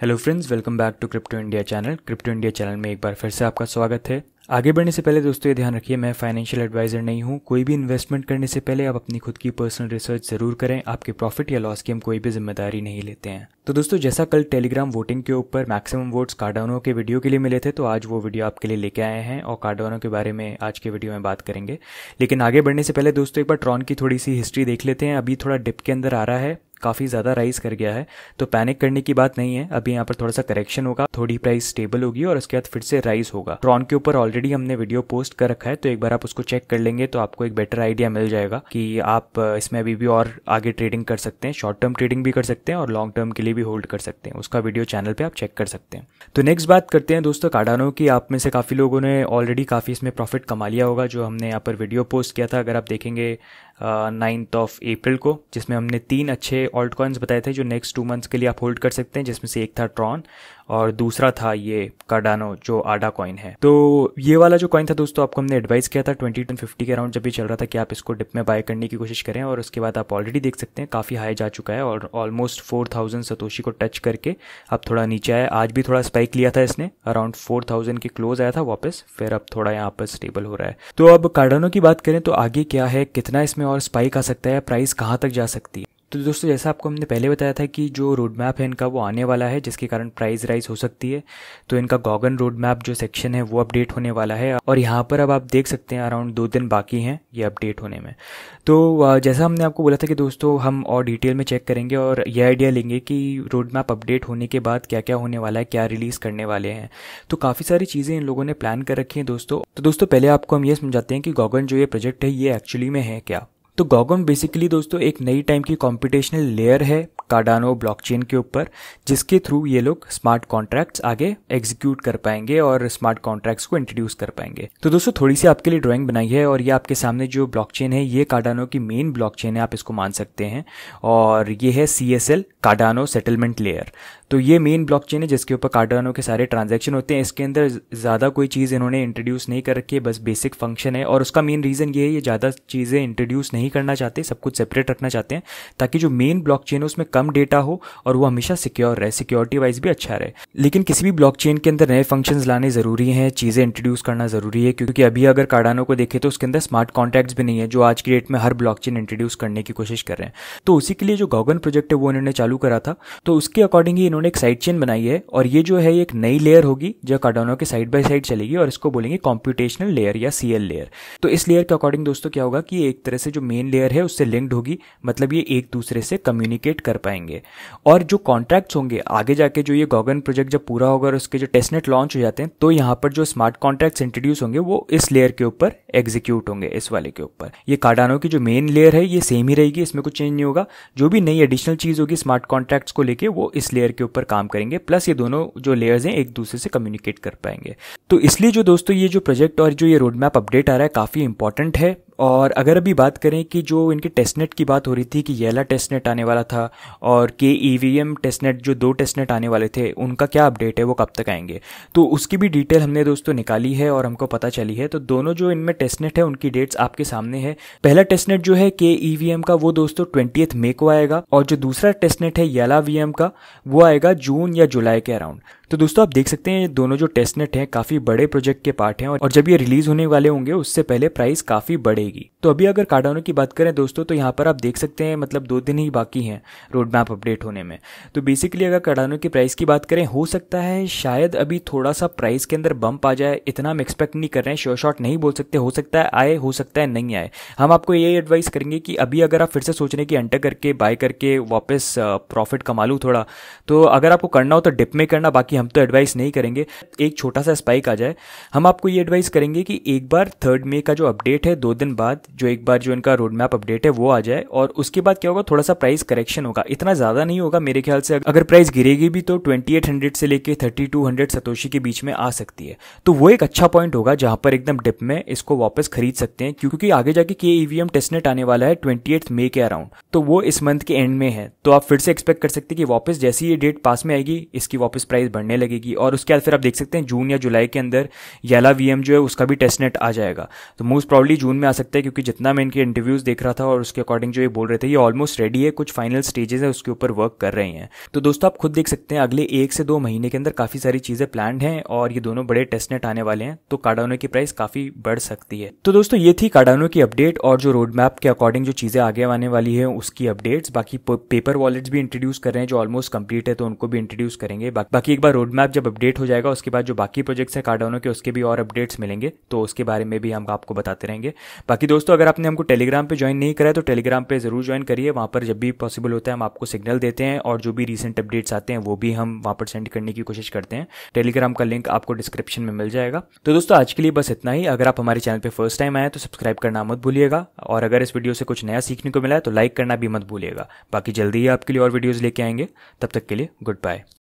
hello friends welcome back to crypto India channel crypto India channel में एक बार फिर से आपका स्वागत है आगे बढ़ने से पहले दोस्तों ये ध्यान रखिए मैं फाइनेंशियल एडवाइजर नहीं हूँ कोई भी इन्वेस्टमेंट करने से पहले आप अपनी खुद की पर्सनल रिसर्च जरूर करें आपके प्रॉफिट या लॉस की हम कोई भी जिम्मेदारी नहीं लेते हैं तो दोस्तों जैसा कल टेलीग्राम वोटिंग के ऊपर मैक्सिमम वोट्स कार्डानो के वीडियो के लिए मिले थे तो आज वो वीडियो आपके लिए लेके आए हैं और कार्डानो के बारे में आज के वीडियो में बात करेंगे लेकिन आगे बढ़ने से पहले दोस्तों एक बार ट्रॉन की थोड़ी सी हिस्ट्री देख लेते हैं अभी थोड़ा डिप के अंदर आ रहा है काफ़ी ज़्यादा राइज कर गया है तो पैनिक करने की बात नहीं है अभी यहाँ पर थोड़ा सा करेक्शन होगा थोड़ी प्राइस स्टेबल होगी और उसके बाद फिर से राइज होगा ट्रॉन के ऊपर ऑलरेडी हमने वीडियो पोस्ट कर रखा है तो एक बार आप उसको चेक कर लेंगे तो आपको एक बेटर आइडिया मिल जाएगा कि आप इसमें अभी भी और आगे ट्रेडिंग कर सकते हैं शॉर्ट टर्म ट्रेडिंग भी कर सकते हैं और लॉन्ग टर्म के लिए भी होल्ड कर सकते हैं उसका वीडियो चैनल पर आप चेक कर सकते हैं तो नेक्स्ट बात करते हैं दोस्तों कार्डानो की आप में से काफ़ी लोगों ने ऑलरेडी काफ़ी इसमें प्रॉफिट कमा लिया होगा जो हमने यहाँ पर वीडियो पोस्ट किया था अगर आप देखेंगे नाइन्थ ऑफ अप्रैल को जिसमें हमने तीन अच्छे ऑल्ट कॉइन्स बताए थे जो नेक्स्ट टू मंथ्स के लिए आप होल्ड कर सकते हैं जिसमें से एक था ट्रॉन और दूसरा था ये कार्डानो जो आडा कॉइन है तो ये वाला जो कॉइन था दोस्तों आपको हमने एडवाइस किया था ट्वेंटी टू फिफ्टी के अराउंड जब भी चल रहा था कि आप इसको डिप में बाय करने की कोशिश करें और उसके बाद आप ऑलरेडी देख सकते हैं काफ़ी हाई जा चुका है और ऑलमोस्ट फोर थाउजेंड सतोशी को टच करके अब थोड़ा नीचे आया आज भी थोड़ा स्पाइक लिया था इसने अराउंड फोर थाउजेंड के क्लोज आया था वापस फिर अब थोड़ा यहाँ पर स्टेबल हो रहा है तो अब कार्डानो की बात करें तो आगे क्या है कितना इसमें और स्पाइक आ सकता है प्राइस कहाँ तक जा सकती है तो दोस्तों जैसा आपको हमने पहले बताया था कि जो रोड मैप है इनका वो आने वाला है जिसके कारण प्राइस राइज हो सकती है तो इनका गॉगन रोड मैप जो सेक्शन है वो अपडेट होने वाला है और यहाँ पर अब आप देख सकते हैं अराउंड दो दिन बाकी हैं ये अपडेट होने में तो जैसा हमने आपको बोला था कि दोस्तों हम और डिटेल में चेक करेंगे और ये आइडिया लेंगे कि रोड मैप अपडेट होने के बाद क्या क्या होने वाला है क्या रिलीज़ करने वाले हैं तो काफ़ी सारी चीज़ें इन लोगों ने प्लान कर रखी हैं दोस्तों तो दोस्तों पहले आपको हम ये समझाते हैं कि गॉगन जो ये प्रोजेक्ट है ये एक्चुअली में है क्या तो गॉगम बेसिकली दोस्तों एक नई टाइम की कॉम्पिटिशनल लेयर है कार्डानो ब्लॉकचेन के ऊपर जिसके थ्रू ये लोग स्मार्ट कॉन्ट्रैक्ट्स आगे एग्जीक्यूट कर पाएंगे और स्मार्ट कॉन्ट्रैक्ट्स को इंट्रोड्यूस कर पाएंगे तो दोस्तों थोड़ी सी आपके लिए ड्राइंग बनाई है और ये आपके सामने जो ब्लॉकचेन है ये कार्डानो की मेन ब्लॉकचेन है आप इसको मान सकते हैं और ये है C S L Cardano settlement layer तो ये मेन ब्लॉकचेन है जिसके ऊपर कार्डानो के सारे ट्रांजैक्शन होते हैं इसके अंदर ज़्यादा कोई चीज़ इन्होंने इंट्रोड्यूस नहीं कर रखी है बस बेसिक फंक्शन है और उसका मेन रीज़न ये है ये ज़्यादा चीज़ें इंट्रोड्यूस नहीं करना चाहते सब कुछ सेपरेट रखना चाहते हैं ताकि जो मेन ब्लॉकचेन है उसमें कम डेटा हो और वो हमेशा सिक्योर रहे सिक्योरिटी वाइज भी अच्छा रहे लेकिन किसी भी ब्लॉकचेन के अंदर नए फंक्शंस लाने ज़रूरी हैं चीज़ें इंट्रोड्यूस करना ज़रूरी है क्योंकि अभी अगर कार्डानो को देखे तो उसके अंदर स्मार्ट कॉन्ट्रैक्ट भी नहीं है जो आज की डेट में हर ब्लॉक इंट्रोड्यूस करने की कोशिश कर रहे हैं तो उसी के लिए जो गॉगन प्रोजेक्ट है वो इन्होंने चालू करा था तो उसके अकॉर्डिंग ही इन्होंने एक साइड चेन बनाई है और ये जो है एक नई लेयर होगी जो कार्डानो के साइड बाय साइड चलेगी और इसको बोलेंगे कॉम्प्यूटेशनल लेयर या सीएल लेयर तो इस लेयर के अकॉर्डिंग दोस्तों क्या होगा कि एक तरह से जो मेन लेयर है उससे लिंक्ड होगी मतलब ये एक दूसरे से कम्युनिकेट कर पाएंगे और जो कॉन्ट्रैक्ट्स होंगे आगे जाके जो ये गॉगन प्रोजेक्ट जब पूरा होगा और उसके जो टेस्टनेट लॉन्च हो जाते हैं तो यहाँ पर जो स्मार्ट कॉन्ट्रैक्ट्स इंट्रोड्यूस होंगे वो इस लेयर के ऊपर एग्जीक्यूट होंगे इस वाले के ऊपर ये कार्डानो की जो मेन लेयर है ये सेम ही रहेगी इसमें कुछ चेंज नहीं होगा जो भी नई एडिशनल चीज़ होगी स्मार्ट कॉन्ट्रैक्ट्स को लेकर वो इस लेयर के ऊपर काम करेंगे प्लस ये दोनों जो लेयर्स हैं एक दूसरे से कम्युनिकेट कर पाएंगे तो इसलिए जो दोस्तों ये जो प्रोजेक्ट और जो ये रोडमैप अपडेट आ रहा है काफ़ी इंपॉर्टेंट है और अगर अभी बात करें कि जो इनके टेस्टनेट की बात हो रही थी कि येला टेस्टनेट आने वाला था और के ई वी एम टेस्टनेट जो दो टेस्टनेट आने वाले थे उनका क्या अपडेट है वो कब तक आएंगे तो उसकी भी डिटेल हमने दोस्तों निकाली है और हमको पता चली है तो दोनों जो इनमें टेस्टनेट है उनकी डेट्स आपके सामने है पहला टेस्टनेट जो है के ई वी एम का वो दोस्तों ट्वेंटी मे को आएगा और जो दूसरा टेस्टनेट है येला वी एम का वो आएगा जून या जुलाई के अराउंड तो दोस्तों आप देख सकते हैं ये दोनों जो टेस्टनेट हैं काफी बड़े प्रोजेक्ट के पार्ट हैं और जब ये रिलीज होने वाले होंगे उससे पहले प्राइस काफी बढ़ेगी तो अभी अगर कार्डानो की बात करें दोस्तों तो यहाँ पर आप देख सकते हैं मतलब दो दिन ही बाकी हैं रोड मैप अपडेट होने में तो बेसिकली अगर कार्डानो की प्राइस की बात करें हो सकता है शायद अभी थोड़ा सा प्राइस के अंदर बंप आ जाए इतना हम एक्सपेक्ट नहीं कर रहे हैं श्योर शॉर्ट नहीं बोल सकते हो सकता है आए हो सकता है नहीं आए हम आपको ये एडवाइस करेंगे कि अभी अगर आप फिर से सोच रहे हैं कि एंटर करके बाय करके वापस प्रॉफिट uh, कमा लूँ थोड़ा तो अगर आपको करना हो तो डिप में करना बाकी हम तो एडवाइस नहीं करेंगे एक छोटा सा स्पाइक आ जाए हम आपको ये एडवाइस करेंगे कि एक बार थर्ड मे का जो अपडेट है दो दिन बाद जो एक बार जो इनका रोड मैप अपडेट है वो आ जाए और उसके बाद क्या होगा थोड़ा सा प्राइस करेक्शन होगा इतना ज़्यादा नहीं होगा मेरे ख्याल से अगर प्राइस गिरेगी भी तो ट्वेंटी से लेकर थर्टी सतोशी के बीच में आ सकती है तो वो एक अच्छा पॉइंट होगा जहां पर एकदम डिप में इसको वापस खरीद सकते हैं क्योंकि आगे जाके के ईवीएम टेस्टनेट आने वाला है ट्वेंटी मई के अराउंड तो वो इस मंथ के एंड में है तो आप फिर से एक्सपेक्ट कर सकते हैं कि वापस जैसी ये डेट पास में आएगी इसकी वापस प्राइस बढ़ बढ़ने लगेगी और उसके बाद फिर आप देख सकते हैं जून या जुलाई के अंदर येला वी जो है उसका भी टेस्ट नेट आ जाएगा तो मोस्ट प्रॉब्ली जून में आ सकता है क्योंकि जितना मैं इनके इंटरव्यूज़ देख रहा था और उसके अकॉर्डिंग जो ये बोल रहे थे ये ऑलमोस्ट रेडी है कुछ फाइनल स्टेजेस है उसके ऊपर वर्क कर रहे हैं तो दोस्तों आप खुद देख सकते हैं अगले एक से दो महीने के अंदर काफ़ी सारी चीज़ें प्लान हैं और ये दोनों बड़े टेस्ट नेट आने वाले हैं तो कार्डानो की प्राइस काफ़ी बढ़ सकती है तो दोस्तों ये थी कार्डानो की अपडेट और जो रोड मैप के अकॉर्डिंग जो चीज़ें आगे आने वाली है उसकी अपडेट्स बाकी पेपर वॉलेट्स भी इंट्रोड्यूस कर रहे हैं जो ऑलमोस्ट कंप्लीट है तो उनको भी इंट्रोड्यूस करेंगे बाकी एक बार रोड मैप जब अपडेट हो जाएगा उसके बाद जो बाकी प्रोजेक्ट्स हैं कार्डोनो के उसके भी और अपडेट्स मिलेंगे तो उसके बारे में भी हम आपको बताते रहेंगे बाकी दोस्तों अगर आपने हमको टेलीग्राम पे ज्वाइन नहीं करा तो टेलीग्राम पे जरूर ज्वाइन करिए वहाँ पर जब भी पॉसिबल होता है हम आपको सिग्नल देते हैं और जो भी रिसेंट अपडेट्स आते हैं वो भी हम वहाँ पर सेंड करने की कोशिश करते हैं टेलीग्राम का लिंक आपको डिस्क्रिप्शन में मिल जाएगा तो दोस्तों आज के लिए बस इतना ही अगर आप हमारे चैनल पर फर्स्ट टाइम आए तो सब्सक्राइब करना मत भूलिएगा और अगर इस वीडियो से कुछ नया सीखने को मिला है तो लाइक करना भी मत भूलिएगा बाकी जल्दी ही आपके लिए और वीडियोज़ लेके आएंगे तब तक के लिए गुड बाय